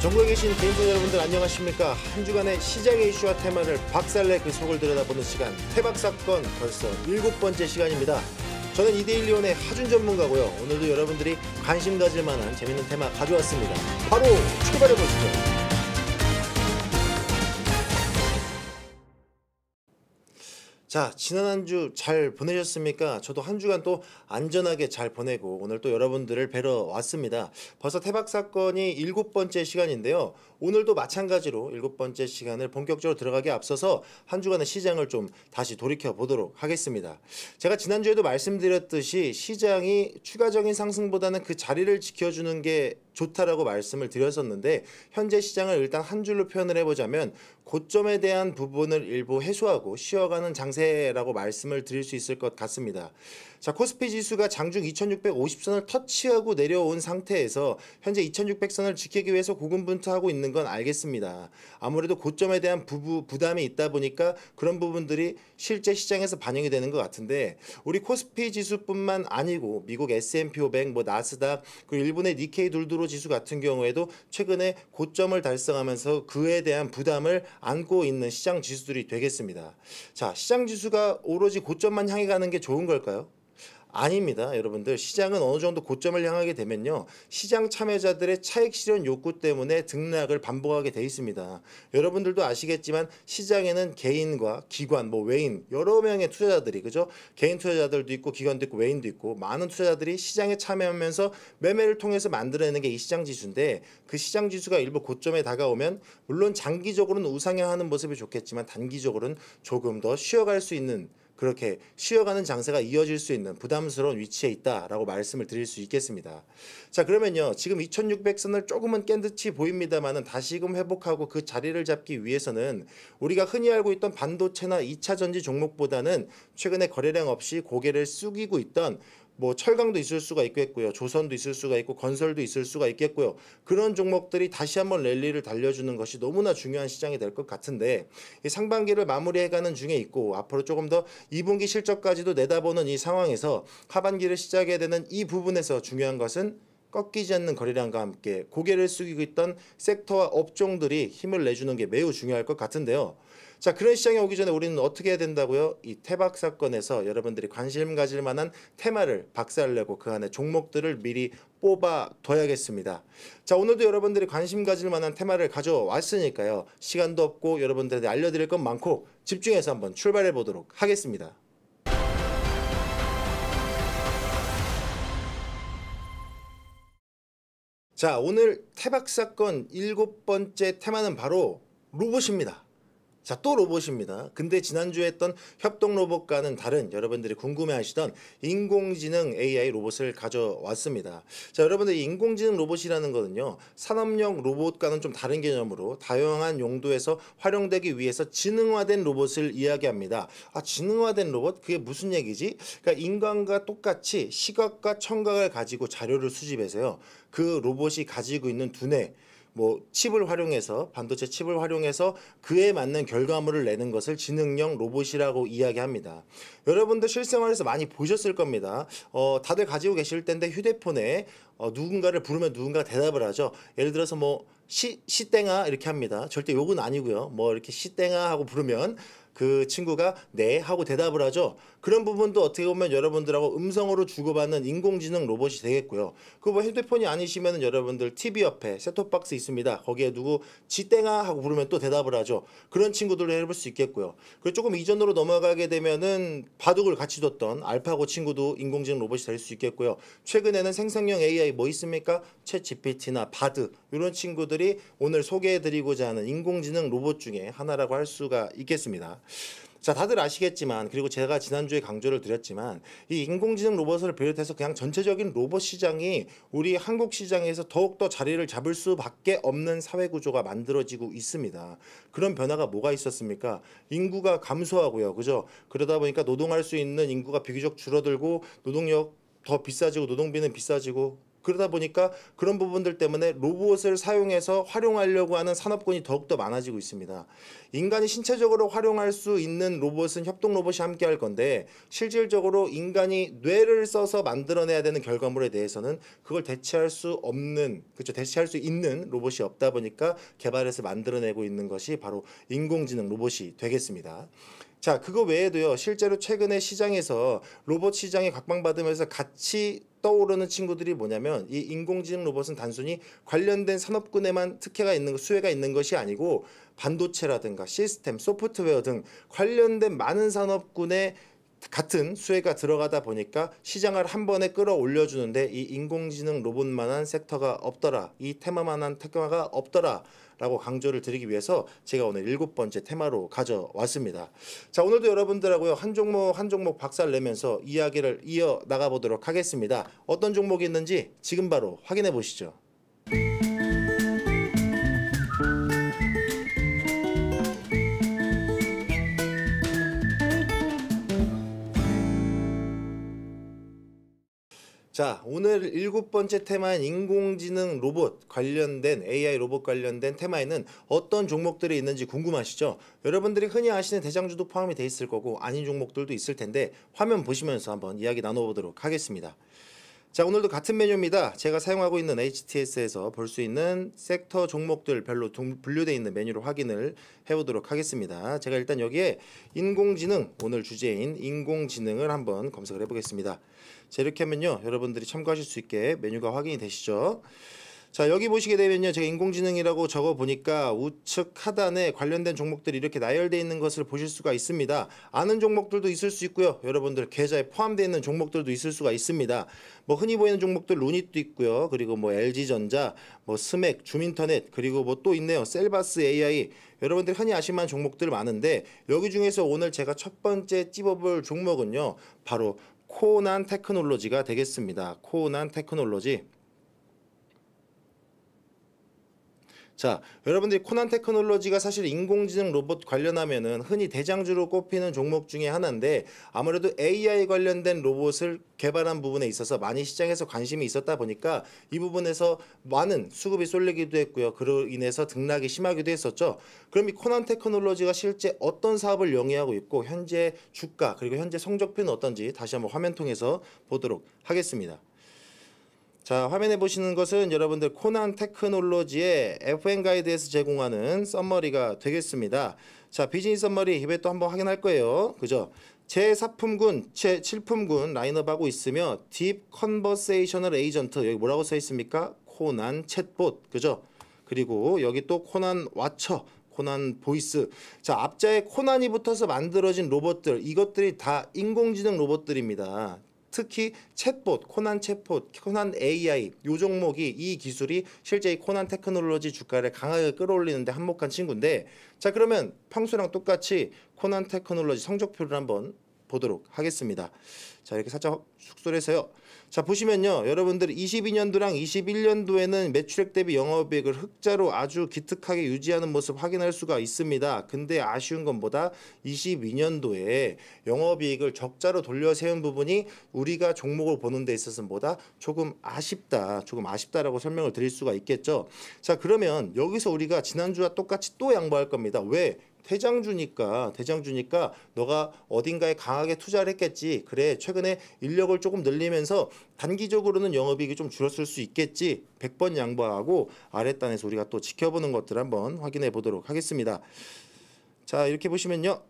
전국에 계신 개인팬 여러분들 안녕하십니까. 한 주간의 시장의 이슈와 테마를 박살내 그 속을 들여다보는 시간 태박사건 벌써 일곱 번째 시간입니다. 저는 이데일리온의 하준 전문가고요. 오늘도 여러분들이 관심 가질 만한 재밌는 테마 가져왔습니다. 바로 출발해 보시죠. 자, 지난 한 주 잘 보내셨습니까? 저도 한 주간 또 안전하게 잘 보내고 오늘 또 여러분들을 뵈러 왔습니다. 벌써 태박 사건이 일곱 번째 시간인데요. 오늘도 마찬가지로 일곱 번째 시간을 본격적으로 들어가기 앞서서 한 주간의 시장을 좀 다시 돌이켜 보도록 하겠습니다. 제가 지난주에도 말씀드렸듯이 시장이 추가적인 상승보다는 그 자리를 지켜주는 게 좋다라고 말씀을 드렸었는데 현재 시장을 일단 한 줄로 표현을 해보자면 고점에 대한 부분을 일부 해소하고 쉬어가는 장세라고 말씀을 드릴 수 있을 것 같습니다. 자 코스피 지수가 장중 2650선을 터치하고 내려온 상태에서 현재 2600선을 지키기 위해서 고군분투하고 있는 있는 건 알겠습니다. 아무래도 고점에 대한 부부 부담이 있다 보니까 그런 부분들이 실제 시장에서 반영이 되는 것 같은데 우리 코스피 지수뿐만 아니고 미국 S&P 500, 뭐 나스닥 그리고 일본의 니케이 둘두로 지수 같은 경우에도 최근에 고점을 달성하면서 그에 대한 부담을 안고 있는 시장 지수들이 되겠습니다. 자, 시장 지수가 오로지 고점만 향해 가는 게 좋은 걸까요? 아닙니다. 여러분들 시장은 어느 정도 고점을 향하게 되면요. 시장 참여자들의 차익 실현 욕구 때문에 등락을 반복하게 돼 있습니다. 여러분들도 아시겠지만 시장에는 개인과 기관, 뭐 외인 여러 명의 투자자들이 그죠? 개인 투자자들도 있고 기관도 있고 외인도 있고 많은 투자자들이 시장에 참여하면서 매매를 통해서 만들어내는 게 이 시장 지수인데 그 시장 지수가 일부 고점에 다가오면 물론 장기적으로는 우상향하는 모습이 좋겠지만 단기적으로는 조금 더 쉬어갈 수 있는 그렇게 쉬어가는 장세가 이어질 수 있는 부담스러운 위치에 있다라고 말씀을 드릴 수 있겠습니다. 자 그러면요 지금 2,600선을 조금은 깬 듯이 보입니다만은 다시금 회복하고 그 자리를 잡기 위해서는 우리가 흔히 알고 있던 반도체나 2차 전지 종목보다는 최근에 거래량 없이 고개를 숙이고 있던 뭐 철강도 있을 수가 있겠고요. 조선도 있을 수가 있고 건설도 있을 수가 있겠고요. 그런 종목들이 다시 한번 랠리를 달려주는 것이 너무나 중요한 시장이 될 것 같은데 상반기를 마무리해가는 중에 있고 앞으로 조금 더 2분기 실적까지도 내다보는 이 상황에서 하반기를 시작해야 되는 이 부분에서 중요한 것은 꺾이지 않는 거래량과 함께 고개를 숙이고 있던 섹터와 업종들이 힘을 내주는 게 매우 중요할 것 같은데요. 자 그런 시장에 오기 전에 우리는 어떻게 해야 된다고요? 이 태박 사건에서 여러분들이 관심 가질 만한 테마를 박살내고 그 안에 종목들을 미리 뽑아둬야겠습니다. 자 오늘도 여러분들이 관심 가질 만한 테마를 가져왔으니까요. 시간도 없고 여러분들한테 알려드릴 건 많고 집중해서 한번 출발해 보도록 하겠습니다. 자 오늘 태박 사건 일곱 번째 테마는 바로 로봇입니다. 자, 또 로봇입니다. 근데 지난주에 했던 협동 로봇과는 다른 여러분들이 궁금해하시던 인공지능 AI 로봇을 가져왔습니다. 자, 여러분들 이 인공지능 로봇이라는 거는요. 산업용 로봇과는 좀 다른 개념으로 다양한 용도에서 활용되기 위해서 지능화된 로봇을 이야기합니다. 아, 지능화된 로봇? 그게 무슨 얘기지? 그러니까 인간과 똑같이 시각과 청각을 가지고 자료를 수집해서요. 그 로봇이 가지고 있는 두뇌 뭐 칩을 활용해서 반도체 칩을 활용해서 그에 맞는 결과물을 내는 것을 지능형 로봇이라고 이야기합니다. 여러분들 실생활에서 많이 보셨을 겁니다. 어, 다들 가지고 계실 텐데 휴대폰에 어, 누군가를 부르면 누군가 대답을 하죠. 예를 들어서 뭐 시, 시땡아 이렇게 합니다. 절대 욕은 아니고요. 뭐 이렇게 시땡아 하고 부르면 그 친구가 네 하고 대답을 하죠. 그런 부분도 어떻게 보면 여러분들하고 음성으로 주고받는 인공지능 로봇이 되겠고요. 그뭐핸드폰이 아니시면 여러분들 TV 옆에 셋톱박스 있습니다. 거기에 누구 지땡아 하고 부르면 또 대답을 하죠. 그런 친구들을 해볼 수 있겠고요. 그리고 조금 이전으로 넘어가게 되면은 바둑을 같이 뒀던 알파고 친구도 인공지능 로봇이 될 수 있겠고요. 최근에는 생성형 AI 뭐 있습니까? 챗 GPT나 바드 이런 친구들이 오늘 소개해드리고자 하는 인공지능 로봇 중에 하나라고 할 수가 있겠습니다. 자, 다들 아시겠지만 그리고 제가 지난주에 강조를 드렸지만 이 인공지능 로봇을 비롯해서 그냥 전체적인 로봇 시장이 우리 한국 시장에서 더욱더 자리를 잡을 수밖에 없는 사회 구조가 만들어지고 있습니다. 그런 변화가 뭐가 있었습니까? 인구가 감소하고요. 그죠? 그러다 보니까 노동할 수 있는 인구가 비교적 줄어들고 노동력 더 비싸지고 노동비는 비싸지고 그러다 보니까 그런 부분들 때문에 로봇을 사용해서 활용하려고 하는 산업군이 더욱더 많아지고 있습니다. 인간이 신체적으로 활용할 수 있는 로봇은 협동 로봇이 함께 할 건데 실질적으로 인간이 뇌를 써서 만들어내야 되는 결과물에 대해서는 그걸 대체할 수 없는 그렇죠 대체할 수 있는 로봇이 없다 보니까 개발해서 만들어내고 있는 것이 바로 인공지능 로봇이 되겠습니다. 자, 그거 외에도요. 실제로 최근에 시장에서 로봇 시장에 각광받으면서 같이 떠오르는 친구들이 뭐냐면 이 인공지능 로봇은 단순히 관련된 산업군에만 특혜가 있는 수혜가 있는 것이 아니고 반도체라든가 시스템, 소프트웨어 등 관련된 많은 산업군에 같은 수혜가 들어가다 보니까 시장을 한 번에 끌어올려주는데 이 인공지능 로봇만한 섹터가 없더라 이 테마만한 테마가 없더라 라고 강조를 드리기 위해서 제가 오늘 일곱 번째 테마로 가져왔습니다. 자, 오늘도 여러분들하고요. 한 종목 한 종목 박살 내면서 이야기를 이어 나가보도록 하겠습니다. 어떤 종목이 있는지 지금 바로 확인해 보시죠. 자, 오늘 일곱 번째 테마인 인공지능 로봇 관련된 AI 로봇 관련된 테마에는 어떤 종목들이 있는지 궁금하시죠? 여러분들이 흔히 아시는 대장주도 포함이 돼 있을 거고 아닌 종목들도 있을 텐데 화면 보시면서 한번 이야기 나눠보도록 하겠습니다. 자 오늘도 같은 메뉴입니다. 제가 사용하고 있는 HTS에서 볼 수 있는 섹터 종목들 별로 분류되어 있는 메뉴로 확인을 해보도록 하겠습니다. 제가 일단 여기에 인공지능 오늘 주제인 인공지능을 한번 검색을 해보겠습니다. 자 이렇게 하면요 여러분들이 참고하실 수 있게 메뉴가 확인이 되시죠 자 여기 보시게 되면요 제가 인공지능이라고 적어 보니까 우측 하단에 관련된 종목들이 이렇게 나열되어 있는 것을 보실 수가 있습니다 아는 종목들도 있을 수 있고요 여러분들 계좌에 포함되어 있는 종목들도 있을 수가 있습니다 뭐 흔히 보이는 종목들 루닛도 있고요 그리고 뭐 LG전자 뭐 스맥 주민터넷 그리고 뭐 또 있네요 셀바스 AI 여러분들 흔히 아실만한 종목들 많은데 여기 중에서 오늘 제가 첫 번째 찝어볼 종목은요 바로 코난 테크놀로지가 되겠습니다. 코난 테크놀로지. 자, 여러분들이 코난 테크놀로지가 사실 인공지능 로봇 관련하면은 흔히 대장주로 꼽히는 종목 중에 하나인데 아무래도 AI 관련된 로봇을 개발한 부분에 있어서 많이 시장에서 관심이 있었다 보니까 이 부분에서 많은 수급이 쏠리기도 했고요. 그로 인해서 등락이 심하기도 했었죠. 그럼 이 코난 테크놀로지가 실제 어떤 사업을 영위하고 있고 현재 주가 그리고 현재 성적표는 어떤지 다시 한번 화면 통해서 보도록 하겠습니다. 자 화면에 보시는 것은 여러분들 코난 테크놀로지의 FN 가이드에서 제공하는 썸머리가 되겠습니다. 자 비즈니스 썸머리 이번에 또 한번 확인할 거예요. 그죠? 제4품군, 제7품군 라인업하고 있으며 딥 컨버세이셔널 에이전트 여기 뭐라고 써 있습니까? 코난 챗봇 그죠? 그리고 여기 또 코난 왓처 코난 보이스 자 앞자에 코난이 붙어서 만들어진 로봇들 이것들이 다 인공지능 로봇들입니다 특히 챗봇, 코난 챗봇, 코난 AI 요 종목이 이 기술이 실제 이 코난 테크놀로지 주가를 강하게 끌어올리는데 한몫한 친구인데 자 그러면 평소랑 똑같이 코난 테크놀로지 성적표를 한번 보도록 하겠습니다. 자 이렇게 살짝 축소를 해서요. 자 보시면요. 여러분들 22년도랑 21년도에는 매출액 대비 영업이익을 흑자로 아주 기특하게 유지하는 모습 확인할 수가 있습니다. 근데 아쉬운 것보다 22년도에 영업이익을 적자로 돌려 세운 부분이 우리가 종목을 보는 데 있어서는 보다 조금 아쉽다. 조금 아쉽다라고 설명을 드릴 수가 있겠죠. 자 그러면 여기서 우리가 지난주와 똑같이 또 양보할 겁니다. 왜? 대장주니까 대장주니까 너가 어딘가에 강하게 투자를 했겠지. 그래 최근에 인력을 조금 늘리면서 단기적으로는 영업이익이 좀 줄었을 수 있겠지. 100번 양보하고 아랫단에서 우리가 또 지켜보는 것들 한번 확인해 보도록 하겠습니다. 자 이렇게 보시면요.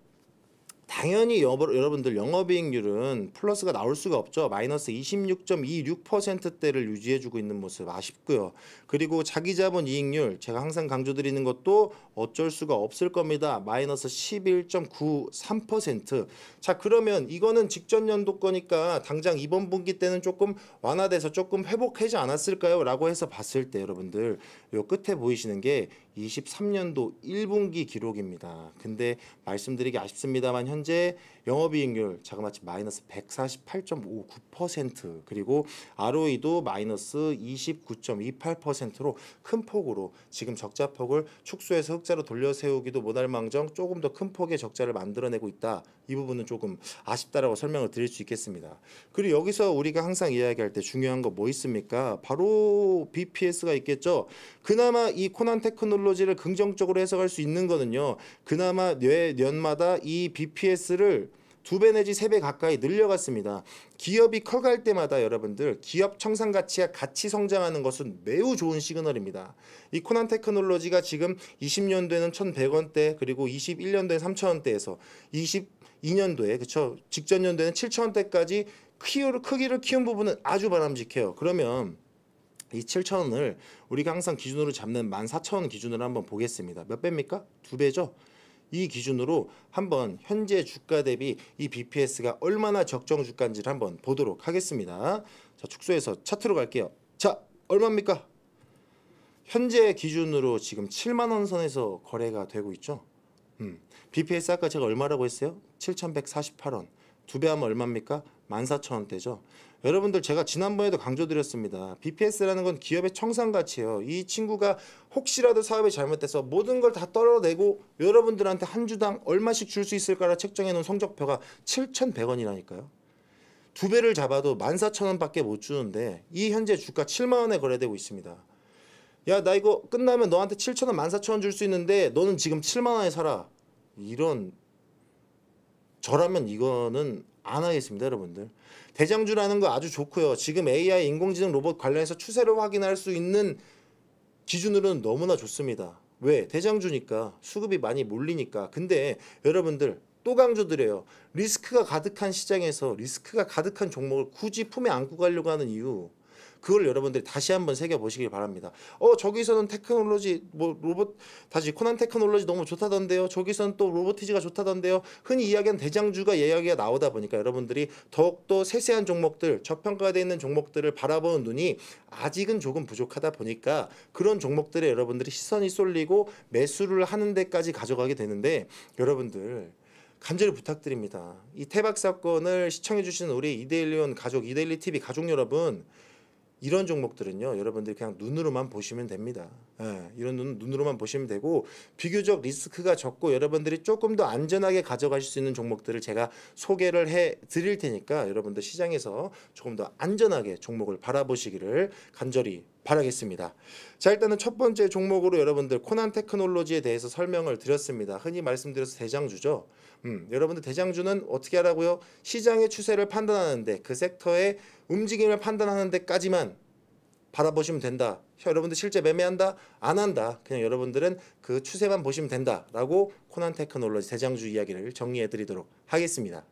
당연히 여러분들 영업이익률은 플러스가 나올 수가 없죠. 마이너스 26.26%대를 유지해주고 있는 모습 아쉽고요. 그리고 자기자본 이익률 제가 항상 강조드리는 것도 어쩔 수가 없을 겁니다. 마이너스 11.93%. 자 그러면 이거는 직전 연도 거니까 당장 이번 분기 때는 조금 완화돼서 조금 회복하지 않았을까요? 라고 해서 봤을 때 여러분들 요 끝에 보이시는 게2 3년도 1분기 기록입니다. 근데 말씀드리기 아쉽습니다만 현재 영업이익률 자그마치 마이너스 148.59% 그리고 ROE도 마이너스 29.28%로 큰 폭으로 지금 적자폭을 축소해서 흑자로 돌려세우기도 모할망정 조금 더 큰 폭의 적자를 만들어내고 있다. 이 부분은 조금 아쉽다라고 설명을 드릴 수 있겠습니다. 그리고 여기서 우리가 항상 이야기할 때 중요한 거 뭐 있습니까? 바로 BPS가 있겠죠. 그나마 이 코난 테크놀로 테크놀로지를 긍정적으로 해석할 수 있는 거는요. 그나마 뇌 년마다 이 BPS를 두 배 내지 세 배 가까이 늘려갔습니다. 기업이 커갈 때마다 여러분들 기업 청산 가치와 같이 성장하는 것은 매우 좋은 시그널입니다. 이 코난 테크놀로지가 지금 2 0년도는 1,100원대 그리고 21년도에 3,000원대에서 22년도에 그쵸 직전 년도에는 7,000원대까지 크기를 키운 부분은 아주 바람직해요. 그러면 이 7,000원을 우리가 항상 기준으로 잡는 14,000원 기준으로 한번 보겠습니다. 몇 배입니까? 두 배죠? 이 기준으로 한번 현재 주가 대비 이 BPS가 얼마나 적정 주가인지를 한번 보도록 하겠습니다. 자, 축소해서 차트로 갈게요. 자, 얼마입니까? 현재 기준으로 지금 7만 원 선에서 거래가 되고 있죠. 음. BPS 아까 제가 얼마라고 했어요? 7,148원. 두배 하면 얼마입니까? 14,000원대죠. 여러분들 제가 지난번에도 강조드렸습니다. BPS라는 건 기업의 청산가치예요. 이 친구가 혹시라도 사업이 잘못돼서 모든 걸 다 떨어내고 여러분들한테 한 주당 얼마씩 줄 수 있을까라 책정해 놓은 성적표가 7,100원이라니까요. 두 배를 잡아도 14,000원밖에 못 주는데 이 현재 주가 7만 원에 거래되고 있습니다. 야 나 이거 끝나면 너한테 7,000원 14,000원 줄 수 있는데 너는 지금 7만 원에 살아. 이런 저라면 이거는 안 하겠습니다, 여러분들. 대장주라는 거 아주 좋고요. 지금 AI 인공지능 로봇 관련해서 추세를 확인할 수 있는 기준으로는 너무나 좋습니다. 왜? 대장주니까 수급이 많이 몰리니까. 근데 여러분들 또 강조드려요. 리스크가 가득한 시장에서 리스크가 가득한 종목을 굳이 품에 안고 가려고 하는 이유. 그걸 여러분들이 다시 한번 새겨 보시길 바랍니다. 어 저기서는 테크놀로지 뭐 로봇 다시 코난 테크놀로지 너무 좋다던데요. 저기서는 또 로보티즈가 좋다던데요. 흔히 이야기하는 대장주가 예약기 나오다 보니까 여러분들이 더욱더 세세한 종목들 저평가되어 있는 종목들을 바라보는 눈이 아직은 조금 부족하다 보니까 그런 종목들에 여러분들이 시선이 쏠리고 매수를 하는 데까지 가져가게 되는데 여러분들 간절히 부탁드립니다. 이 태박 사건을 시청해주신 우리 이데일리온 가족 이데일리 TV 가족 여러분 이런 종목들은요 여러분들이 그냥 눈으로만 보시면 됩니다 예, 이런 눈, 눈으로만 보시면 되고 비교적 리스크가 적고 여러분들이 조금 더 안전하게 가져가실 수 있는 종목들을 제가 소개를 해 드릴 테니까 여러분들 시장에서 조금 더 안전하게 종목을 바라보시기를 간절히 바라겠습니다 자 일단은 첫 번째 종목으로 여러분들 코난 테크놀로지에 대해서 설명을 드렸습니다 흔히 말씀드려서 대장주죠 음, 여러분들 대장주는 어떻게 하라고요? 시장의 추세를 판단하는데 그 섹터의 움직임을 판단하는 데까지만 바라보시면 된다. 여러분들 실제 매매한다? 안 한다. 그냥 여러분들은 그 추세만 보시면 된다. 라고 코난 테크놀로지 대장주 이야기를 정리해 드리도록 하겠습니다.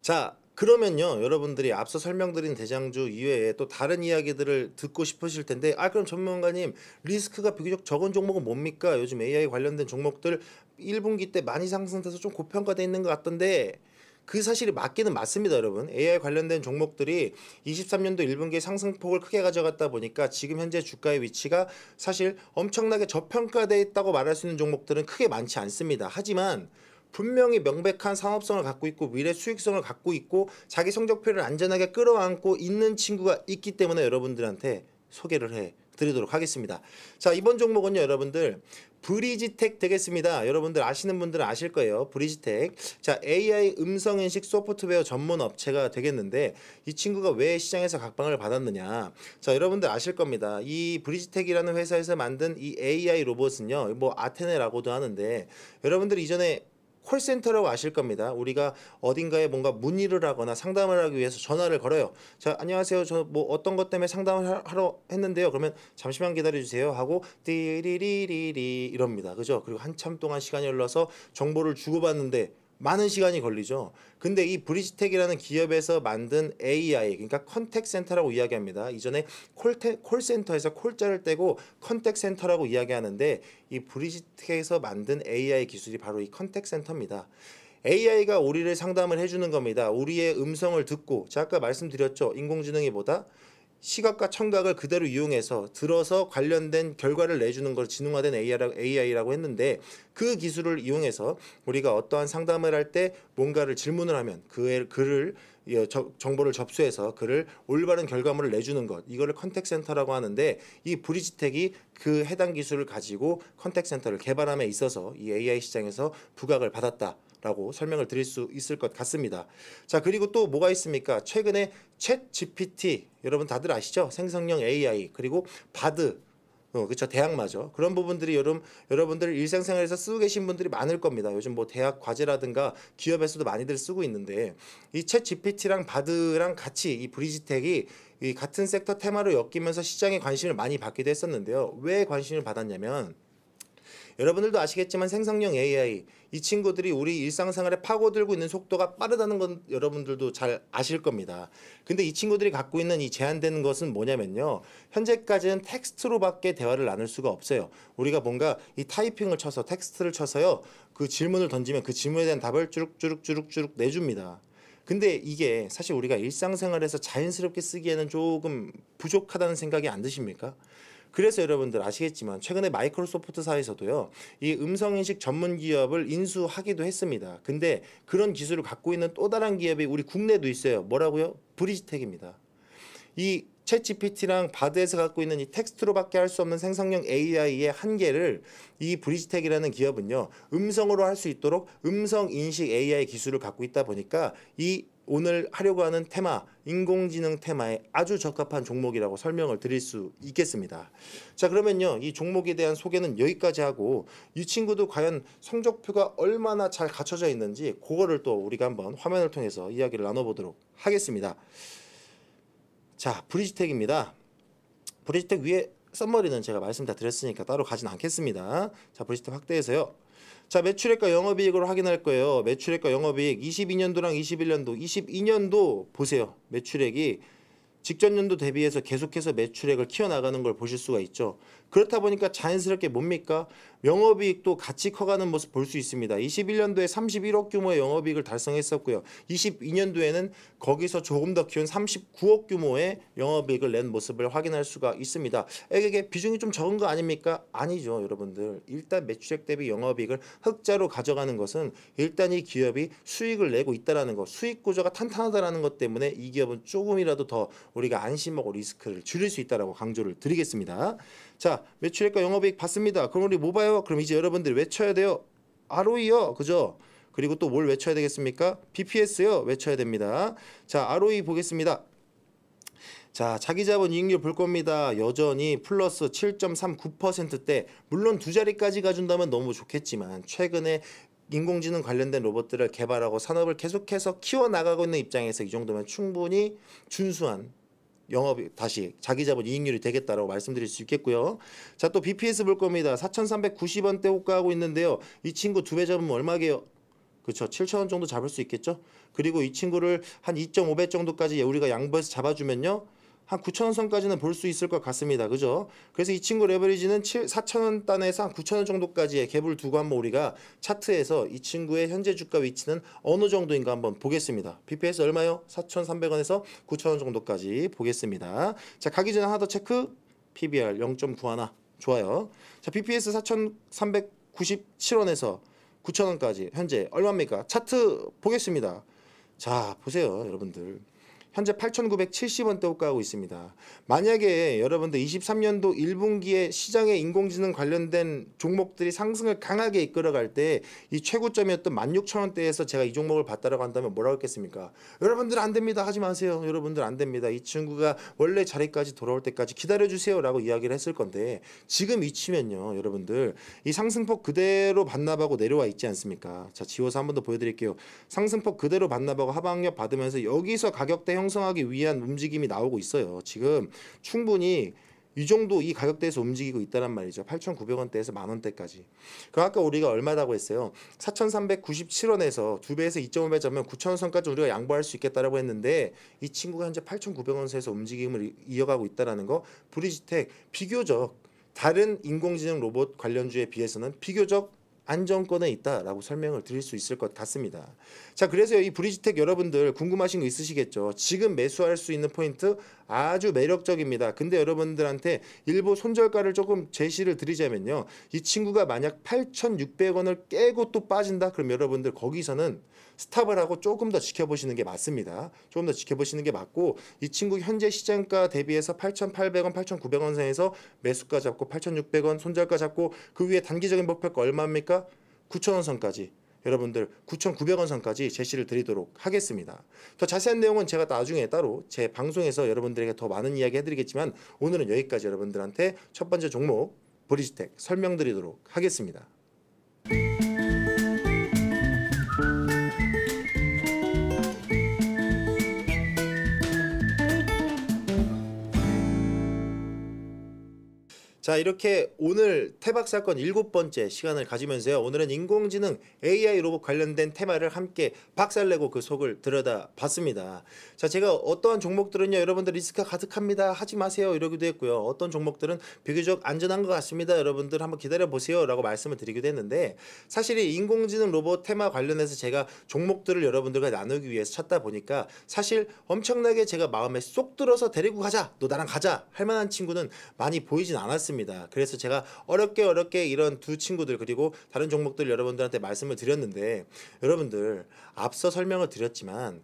자 그러면요 여러분들이 앞서 설명드린 대장주 이외에 또 다른 이야기들을 듣고 싶으실 텐데 아 그럼 전문가님 리스크가 비교적 적은 종목은 뭡니까 요즘 AI 관련된 종목들 1분기 때 많이 상승돼서 좀 고평가돼 있는 것 같던데 그 사실이 맞기는 맞습니다, 여러분. AI 관련된 종목들이 23년도 1분기에 상승폭을 크게 가져갔다 보니까 지금 현재 주가의 위치가 사실 엄청나게 저평가돼 있다고 말할 수 있는 종목들은 크게 많지 않습니다. 하지만 분명히 명백한 상업성을 갖고 있고 미래 수익성을 갖고 있고 자기 성적표를 안전하게 끌어안고 있는 친구가 있기 때문에 여러분들한테 소개를 해 드리도록 하겠습니다. 자 이번 종목은요 여러분들 브리지텍 되겠습니다. 여러분들 아시는 분들은 아실 거예요. 브리지텍. 자 AI 음성인식 소프트웨어 전문 업체가 되겠는데 이 친구가 왜 시장에서 각방을 받았느냐. 자 여러분들 아실 겁니다. 이 브리지텍이라는 회사에서 만든 이 AI 로봇은요 뭐 아테네라고도 하는데 여러분들 이전에 콜센터라고 아실 겁니다. 우리가 어딘가에 뭔가 문의를 하거나 상담을 하기 위해서 전화를 걸어요. 자, 안녕하세요. 저 뭐 어떤 것 때문에 상담을 하러 했는데요. 그러면 잠시만 기다려 주세요 하고 띠리리리리 이럽니다. 그죠? 그리고 한참 동안 시간이 흘러서 정보를 주고받는데 많은 시간이 걸리죠. 근데 이 브리지텍이라는 기업에서 만든 AI 그러니까 컨택 센터라고 이야기합니다. 이전에 콜테, 콜센터에서 콜자를 떼고 컨택 센터라고 이야기하는데 이 브리지텍에서 만든 AI 기술이 바로 이 컨택 센터입니다. AI가 우리를 상담을 해주는 겁니다. 우리의 음성을 듣고 제가 아까 말씀드렸죠. 인공지능이 보다 시각과 청각을 그대로 이용해서 들어서 관련된 결과를 내주는 걸 지능화된 AI라고 했는데 그 기술을 이용해서 우리가 어떠한 상담을 할 때 뭔가를 질문을 하면 그, 그를 어, 정보를 접수해서 그를 올바른 결과물을 내주는 것 이거를 컨택센터라고 하는데 이 브리지텍이 그 해당 기술을 가지고 컨택센터를 개발함에 있어서 이 AI 시장에서 부각을 받았다. 라고 설명을 드릴 수 있을 것 같습니다. 자, 그리고 또 뭐가 있습니까? 최근에 챗 GPT, 여러분 다들 아시죠? 생성형 AI, 그리고 바드, 어, 그렇죠. 대학마저 그런 부분들이 여름 여러분들 일상생활에서 쓰고 계신 분들이 많을 겁니다. 요즘 뭐 대학 과제라든가 기업에서도 많이들 쓰고 있는데 이 챗 GPT랑 바드랑 같이 이 브리지텍이 이 같은 섹터 테마로 엮이면서 시장에 관심을 많이 받기도 했었는데요. 왜 관심을 받았냐면 여러분들도 아시겠지만 생성형 AI 이 친구들이 우리 일상생활에 파고들고 있는 속도가 빠르다는 건 여러분들도 잘 아실 겁니다. 근데 이 친구들이 갖고 있는 이 제한되는 것은 뭐냐면요. 현재까지는 텍스트로밖에 대화를 나눌 수가 없어요. 우리가 뭔가 이 타이핑을 쳐서 텍스트를 쳐서요. 그 질문을 던지면 그 질문에 대한 답을 쭈룩쭈룩쭈룩쭈룩 내줍니다. 근데 이게 사실 우리가 일상생활에서 자연스럽게 쓰기에는 조금 부족하다는 생각이 안 드십니까? 그래서 여러분들 아시겠지만 최근에 마이크로소프트사에서도요. 이 음성인식 전문 기업을 인수하기도 했습니다. 근데 그런 기술을 갖고 있는 또 다른 기업이 우리 국내도 있어요. 뭐라고요? 브리지텍입니다. 이 챗GPT랑 바드에서 갖고 있는 이 텍스트로밖에 할 수 없는 생성형 AI의 한계를 이 브리지텍이라는 기업은요 음성으로 할 수 있도록 음성 인식 AI 기술을 갖고 있다 보니까 이 오늘 하려고 하는 테마 인공지능 테마에 아주 적합한 종목이라고 설명을 드릴 수 있겠습니다. 자 그러면요 이 종목에 대한 소개는 여기까지 하고 이 친구도 과연 성적표가 얼마나 잘 갖춰져 있는지 그거를 또 우리가 한번 화면을 통해서 이야기를 나눠보도록 하겠습니다. 자 브리지텍입니다. 브리지텍 위에 썸머리는 제가 말씀 다 드렸으니까 따로 가진 않겠습니다. 자 브리지텍 확대해서요. 자, 매출액과 영업이익으로 확인할 거예요. 매출액과 영업이익 22년도랑 21년도, 22년도 보세요. 매출액이 직전 연도 대비해서 계속해서 매출액을 키워나가는 걸 보실 수가 있죠. 그렇다 보니까 자연스럽게 뭡니까? 영업이익도 같이 커가는 모습 볼 수 있습니다. 21년도에 31억 규모의 영업이익을 달성했었고요. 22년도에는 거기서 조금 더 키운 39억 규모의 영업이익을 낸 모습을 확인할 수가 있습니다. 에게 비중이 좀 적은 거 아닙니까? 아니죠, 여러분들. 일단 매출액 대비 영업이익을 흑자로 가져가는 것은 일단 이 기업이 수익을 내고 있다라는 것, 수익 구조가 탄탄하다는것 때문에 이 기업은 조금이라도 더 우리가 안심하고 리스크를 줄일 수 있다라고 강조를 드리겠습니다. 자 매출액과 영업이익 봤습니다. 그럼 우리 뭐 봐요? 그럼 이제 여러분들 외쳐야 돼요. ROE요. 그죠? 그리고 또 뭘 외쳐야 되겠습니까? BPS요. 외쳐야 됩니다. 자 ROE 보겠습니다. 자, 자기자본 이익률 볼 겁니다. 여전히 플러스 7.39%대 물론 두 자리까지 가준다면 너무 좋겠지만 최근에 인공지능 관련된 로봇들을 개발하고 산업을 계속해서 키워나가고 있는 입장에서 이 정도면 충분히 준수한 영업 이 다시 자기 자본 이익률이 되겠다라고 말씀드릴 수 있겠고요. 자, 또 BPS 볼 겁니다. 4,390원대 호가하고 있는데요. 이 친구 두 배 잡으면 얼마게요? 그렇죠. 7,000원 정도 잡을 수 있겠죠? 그리고 이 친구를 한 2.5배 정도까지 우리가 양보해서 잡아주면요. 한9천원 선까지는 볼 수 있을 것 같습니다. 그죠? 그래서 이 친구 레버리지는 4천원 단에서 한9천원 정도까지의 갭을 두고 한번 우리가 차트에서 이 친구의 현재 주가 위치는 어느 정도인가 한번 보겠습니다. BPS 얼마요? 4,300원에서 9천원 정도까지 보겠습니다. 자, 가기 전에 하나 더 체크. PBR 0.91. 좋아요. 자, BPS 4,397원에서 9,000원까지 현재 얼마입니까? 차트 보겠습니다. 자, 보세요, 여러분들. 현재 8,970원대 호가하고 있습니다. 만약에 여러분들 23년도 1분기에 시장의 인공지능 관련된 종목들이 상승을 강하게 이끌어갈 때 이 최고점이었던 16,000원대에서 제가 이 종목을 봤다라고 한다면 뭐라고 했겠습니까? 여러분들 안 됩니다. 하지 마세요. 여러분들 안 됩니다. 이 친구가 원래 자리까지 돌아올 때까지 기다려주세요라고 이야기를 했을 건데 지금 위치면요. 여러분들 이 상승폭 그대로 반납하고 내려와 있지 않습니까? 자 지워서 한 번 더 보여드릴게요. 상승폭 그대로 반납하고 하방역 받으면서 여기서 가격대 형 상승하기 위한 움직임이 나오고 있어요. 지금 충분히 이 정도 이 가격대에서 움직이고 있다란 말이죠. 8,900원대에서 만 원대까지. 그럼 아까 우리가 얼마라고 했어요? 4,397원에서 두배에서 2.5배 자면 9,000원 선까지 우리가 양보할 수 있겠다라고 했는데 이 친구가 현재 8,900원 선에서 움직임을 이어가고 있다라는 거 브리지텍 비교적 다른 인공지능 로봇 관련주에 비해서는 비교적 안정권에 있다라고 설명을 드릴 수 있을 것 같습니다. 자, 그래서 이 브리지텍 여러분들 궁금하신 거 있으시겠죠? 지금 매수할 수 있는 포인트 아주 매력적입니다. 근데 여러분들한테 일부 손절가를 조금 제시를 드리자면요. 이 친구가 만약 8,600원을 깨고 또 빠진다? 그럼 여러분들 거기서는 스탑을 하고 조금 더 지켜보시는 게 맞습니다. 조금 더 지켜보시는 게 맞고 이 친구 현재 시장가 대비해서 8,800원, 8,900원 선에서 매수가 잡고 8,600원 손절가 잡고 그 위에 단기적인 목표가 얼마입니까? 9,000원 선까지 여러분들 9,900원 선까지 제시를 드리도록 하겠습니다. 더 자세한 내용은 제가 나중에 따로 제 방송에서 여러분들에게 더 많은 이야기 해드리겠지만 오늘은 여기까지 여러분들한테 첫 번째 종목 브리지텍 설명드리도록 하겠습니다. 자 이렇게 오늘 태박 사건 일곱 번째 시간을 가지면서요. 오늘은 인공지능 AI 로봇 관련된 테마를 함께 박살내고 그 속을 들여다봤습니다. 자 제가 어떠한 종목들은요. 여러분들 리스크가 가득합니다. 하지 마세요. 이러기도 했고요. 어떤 종목들은 비교적 안전한 것 같습니다. 여러분들 한번 기다려보세요. 라고 말씀을 드리기도 했는데 사실 이 인공지능 로봇 테마 관련해서 제가 종목들을 여러분들과 나누기 위해서 찾다 보니까 사실 엄청나게 제가 마음에 쏙 들어서 데리고 가자. 너 나랑 가자. 할 만한 친구는 많이 보이진 않았습니다. 있습니다. 그래서 제가 어렵게 어렵게 이런 두 친구들 그리고 다른 종목들 여러분들한테 말씀을 드렸는데 여러분들 앞서 설명을 드렸지만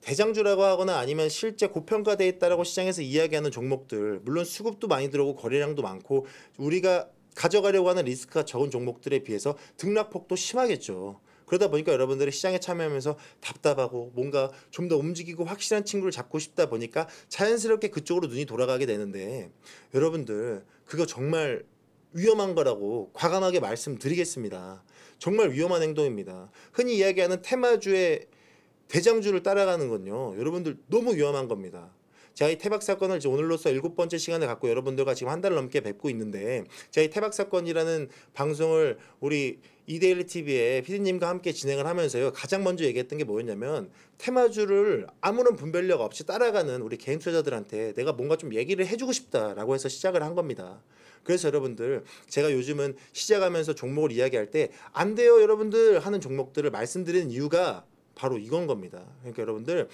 대장주라고 하거나 아니면 실제 고평가돼 있다라고 시장에서 이야기하는 종목들 물론 수급도 많이 들어오고 거래량도 많고 우리가 가져가려고 하는 리스크가 적은 종목들에 비해서 등락폭도 심하겠죠. 그러다 보니까 여러분들이 시장에 참여하면서 답답하고 뭔가 좀 더 움직이고 확실한 친구를 잡고 싶다 보니까 자연스럽게 그쪽으로 눈이 돌아가게 되는데 여러분들 그거 정말 위험한 거라고 과감하게 말씀드리겠습니다. 정말 위험한 행동입니다. 흔히 이야기하는 테마주의 대장주를 따라가는 건요. 여러분들 너무 위험한 겁니다. 제가 이 태박 사건을 이제 오늘로써 일곱 번째 시간을 갖고 여러분들과 지금 한 달 넘게 뵙고 있는데 제가 이 태박 사건이라는 방송을 우리 이데일리 TV에 피디님과 함께 진행을 하면서요 가장 먼저 얘기했던 게 뭐였냐면 테마주를 아무런 분별력 없이 따라가는 우리 개인 투자자들한테 내가 뭔가 좀 얘기를 해주고 싶다라고 해서 시작을 한 겁니다. 그래서 여러분들 제가 요즘은 시작하면서 종목을 이야기할 때 안 돼요 여러분들 하는 종목들을 말씀드리는 이유가 바로 이건 겁니다. 그러니까 여러분들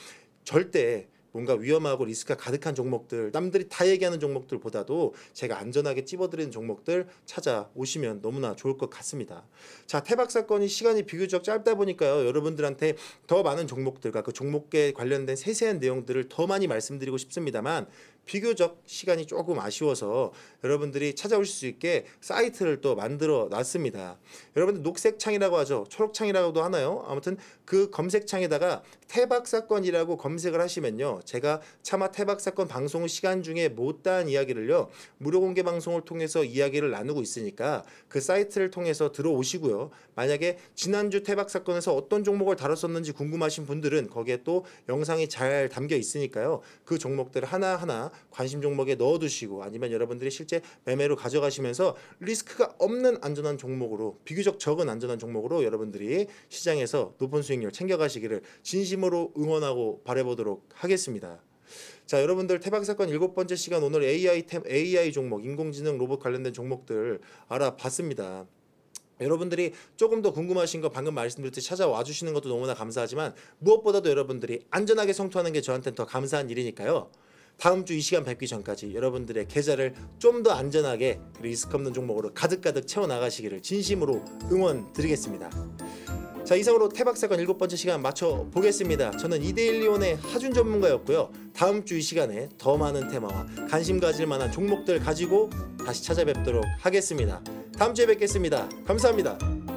절대 뭔가 위험하고 리스크가 가득한 종목들 남들이 다 얘기하는 종목들보다도 제가 안전하게 찝어드리는 종목들 찾아오시면 너무나 좋을 것 같습니다. 자 태박 사건이 시간이 비교적 짧다 보니까요 여러분들한테 더 많은 종목들과 그 종목에 관련된 세세한 내용들을 더 많이 말씀드리고 싶습니다만 비교적 시간이 조금 아쉬워서 여러분들이 찾아오실 수 있게 사이트를 또 만들어 놨습니다. 여러분들 녹색창이라고 하죠. 초록창이라고도 하나요? 아무튼 그 검색창에다가 태박 사건이라고 검색을 하시면요. 제가 차마 태박 사건 방송 시간 중에 못다한 이야기를요 무료 공개 방송을 통해서 이야기를 나누고 있으니까 그 사이트를 통해서 들어오시고요 만약에 지난주 태박 사건에서 어떤 종목을 다뤘었는지 궁금하신 분들은 거기에 또 영상이 잘 담겨 있으니까요 그종목들 하나하나 관심 종목에 넣어두시고 아니면 여러분들이 실제 매매로 가져가시면서 리스크가 없는 안전한 종목으로 비교적 적은 안전한 종목으로 여러분들이 시장에서 높은 수익률 챙겨가시기를 진심으로 응원하고 바래보도록 하겠습니다. 하습니다자 여러분들 태박 사건 일곱 번째 시간 오늘 AI 템, AI 종목 인공지능 로봇 관련된 종목들 알아봤습니다. 여러분들이 조금 더 궁금하신 거 방금 말씀드렸듯이 찾아와 주시는 것도 너무나 감사하지만 무엇보다도 여러분들이 안전하게 성투하는 게 저한테는 더 감사한 일이니까요. 다음 주 이 시간 뵙기 전까지 여러분들의 계좌를 좀 더 안전하게 리스크 없는 종목으로 가득가득 채워나가시기를 진심으로 응원드리겠습니다. 자 이상으로 태박사건 일곱 번째 시간 마쳐보겠습니다. 저는 이데일리온의 하준 전문가였고요. 다음 주 이 시간에 더 많은 테마와 관심 가질 만한 종목들 가지고 다시 찾아뵙도록 하겠습니다. 다음 주에 뵙겠습니다. 감사합니다.